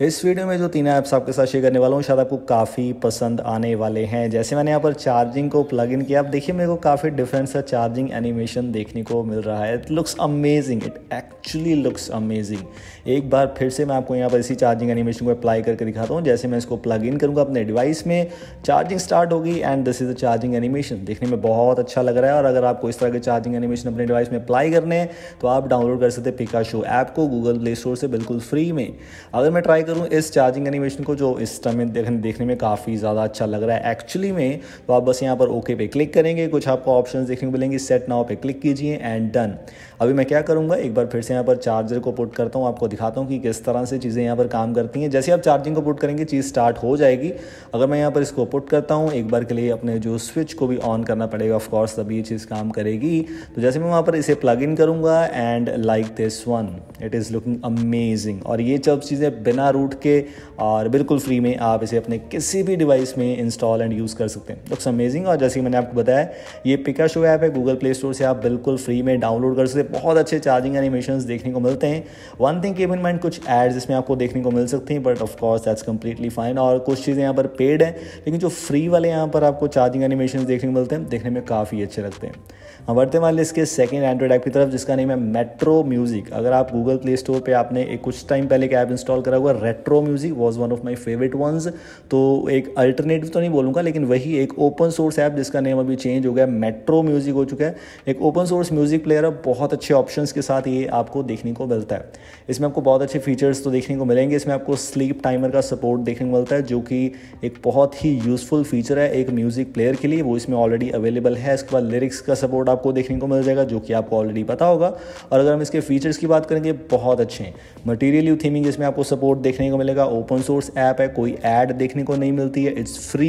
इस वीडियो में जो तीन ऐप्स आपके साथ शेयर करने वाला हूँ शायद आपको काफ़ी पसंद आने वाले हैं जैसे मैंने यहाँ पर चार्जिंग को प्लग इन किया आप देखिए मेरे को काफ़ी डिफरेंट सा चार्जिंग एनिमेशन देखने को मिल रहा है it looks amazing it actually looks amazing एक बार फिर से मैं आपको यहाँ पर इसी चार्जिंग एनिमेशन को अप्लाई करके दिखाता हूँ जैसे मैं इसको प्लग इन करूँगा अपने डिवाइस में चार्जिंग स्टार्ट होगी and this is a charging animation देखने में बहुत अच्छा लग रहा है और अगर आपको इस तरह के चार्जिंग एनिमेशन अपने डिवाइस में अप्लाई करने हैं तो आप डाउनलोड कर सकते हैं पिका शो ऐप को गूगल प्ले स्टोर से बिल्कुल फ्री में अगर मैं ट्राई करूँ इस चार्जिंग एनिमेशन को जो इस टाइम में देखने में काफ़ी ज़्यादा अच्छा लग रहा है एक्चुअली में तो आप बस यहाँ पर ओके पे क्लिक करेंगे कुछ आपको ऑप्शन देखने को मिलेंगे सेट नाव पे क्लिक कीजिए एंड डन अभी मैं क्या करूँगा एक बार फिर से यहाँ पर चार्जर को पुट करता हूँ आपको दिखाता हूँ कि किस तरह से चीज़ें यहाँ पर काम करती हैं जैसे आप चार्जिंग को पुट करेंगे चीज़ स्टार्ट हो जाएगी अगर मैं यहाँ पर इसको पुट करता हूँ एक बार के लिए अपने जो स्विच को भी ऑन करना पड़ेगा ऑफकोर्स तभी ये चीज़ काम करेगी तो जैसे मैं वहाँ पर इसे प्लग इन करूँगा and like this one it is looking amazing और ये सब चीज़ें बिना रूट के और बिल्कुल फ्री में आप इसे अपने किसी भी डिवाइस में इंस्टॉल एंड यूज़ कर सकते हैं लुक्स अमेजिंग और जैसे कि मैंने आपको बताया ये पिका शो ऐप है गूगल प्ले स्टोर से आप बिल्कुल फ्री में डाउनलोड कर सकते हैं बहुत अच्छे चार्जिंग एनिमेशन देखने को मिलते हैं one thing keep in mind कुछ एड्स इसमें आपको देखने को मिल सकते हैं but of course that's completely fine और कुछ चीज़ें यहाँ पर पेड हैं लेकिन जो फ्री वाले यहाँ पर आपको चार्जिंग एनिमेशन देखने को मिलते हैं देखने में काफ़ी अच्छे लगते हैं हम हाँ, बढ़ते वाले इसके सेकेंड एंड्रॉइड ऐप की तरफ जिसका नेम है मेट्रो म्यूज़िक अगर आप गूगल प्ले स्टोर पर आपने एक कुछ टाइम पहले एक ऐप इंस्टॉल करा हुआ retro music was one of my favourite ones तो एक अल्टरनेटिव तो नहीं बोलूँगा लेकिन वही एक ओपन सोर्स ऐप जिसका नेम अभी चेंज हो गया मेट्रो म्यूज़िक हो चुका है एक ओपन सोर्स म्यूज़िक प्लेयर अब बहुत अच्छे ऑप्शन के साथ ये आपको देखने को मिलता है इसमें आपको बहुत अच्छे फीचर्स तो देखने को मिलेंगे इसमें आपको स्लीप टाइमर का सपोर्ट देखने को मिलता है जो कि एक बहुत ही यूज़फुल फीचर है एक म्यूज़िक प्लेयर के लिए वो इसमें ऑलरेडी अवेलेबल है इसके बाद लिरिक्स का सपोर्ट आपको देखने को मिल जाएगा जो कि आपको ऑलरेडी पता होगा और अगर हम इसके फीचर्स की बात करेंगे बहुत अच्छे हैं मटीरियल यू थीमिंग इसमें आपको सपोर्ट देखने को मिलेगा ओपन सोर्स ऐप है कोई ऐड देखने को नहीं मिलती है इट्स फ्री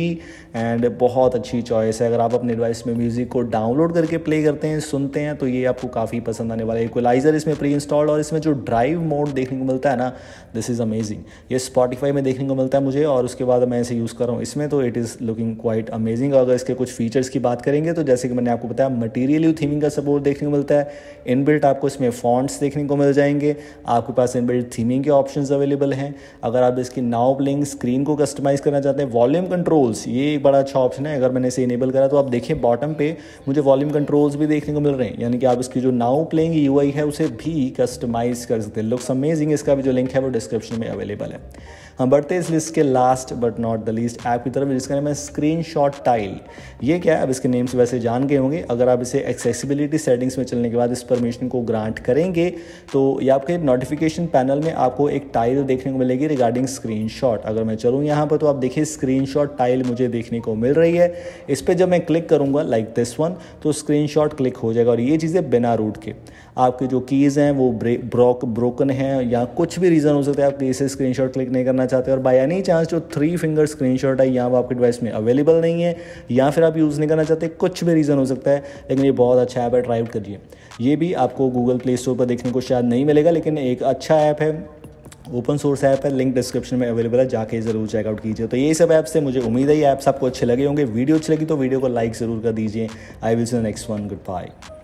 एंड बहुत अच्छी चॉइस है अगर आप अपने डिवाइस में म्यूज़िक को डाउनलोड करके प्ले करते हैं सुनते हैं तो ये आपको काफ़ी पसंद आने वाला है इक्वलाइजर इसमें प्री इंस्टॉल्ड और इसमें जो ड्राइव मोड देखने को मिलता है ना दिस इज़ अमेजिंग ये स्पॉटिफाई में देखने को मिलता है मुझे और उसके बाद मैं इसे यूज़ कर रहा हूँ इसमें तो it is looking quite amazing अगर इसके कुछ फीचर्स की बात करेंगे तो जैसे कि मैंने आपको बताया मटीरियल यू थीमिंग का सपोर्ट देखने को मिलता है इनबिल्ट आपको इसमें फॉन्ट्स देखने को मिल जाएंगे आपके पास इनबिल्ट थीमिंग के ऑप्शन अवेलेबल हैं हैं अगर आप इसकी नाव प्लेइंग स्क्रीन को कस्टमाइज़ करना चाहते हैं वॉल्यूम कंट्रोल्स ये एक बड़ा अच्छा ऑप्शन है अगर मैंने इसे इनेबल करा तो आप देखें बॉटम पे मुझे वॉल्यूम कंट्रोल्स भी देखने को मिल रहे हैं यानी कि आप इसकी जो नाव प्लेइंग यू है उसे भी कस्टमाइज़ कर सकते हैं लुक्स अमेजिंग इसका भी जो लिंक है वो डिस्क्रिप्शन में अवेलेबल है हम बढ़ते हैं इस लिस्ट के last but not the least app की तरफ जिसका नाम है स्क्रीन शॉट टाइल ये क्या है अब इसके नेम से वैसे जान गए होंगे अगर आप इसे एक्सेसिबिलिटी सेटिंग्स में चलने के बाद इस परमिशन को ग्रांट करेंगे तो या आपके नोटिफिकेशन पैनल में आपको एक टाइल देखने को मिलेगी रिगार्डिंग स्क्रीन अगर मैं चलूँ यहाँ पर तो आप देखिए स्क्रीनशॉट टाइल मुझे देखने को मिल रही है इस पर जब मैं क्लिक करूँगा लाइक दिस वन तो स्क्रीनशॉट क्लिक हो जाएगा और ये चीज़ें बिना रूट के आपके जो कीज़ हैं वो ब्रोक ब्रोकन हैं या कुछ भी रीज़न हो सकता है आप इसे स्क्रीन क्लिक नहीं करना चाहते और बाई एनी चांस जो थ्री फिंगर स्क्रीन शॉट है यहाँ वो आपके डिवाइस में अवेलेबल नहीं है या फिर आप यूज़ नहीं करना चाहते कुछ भी रीज़न हो सकता है लेकिन ये बहुत अच्छा ऐप है ट्राई करिए ये भी आपको गूगल प्ले स्टोर पर देखने को शायद नहीं मिलेगा लेकिन एक अच्छा ऐप है ओपन सोर्स ऐप है लिंक डिस्क्रिप्शन में अवेलेबल है जाके ज़रूर चेकआउट कीजिए तो ये सब ऐप्स से मुझे उम्मीद है ये ऐप्स आपको अच्छे लगे होंगे वीडियो अच्छी लगी तो वीडियो को लाइक ज़रूर कर दीजिए I will see next one good bye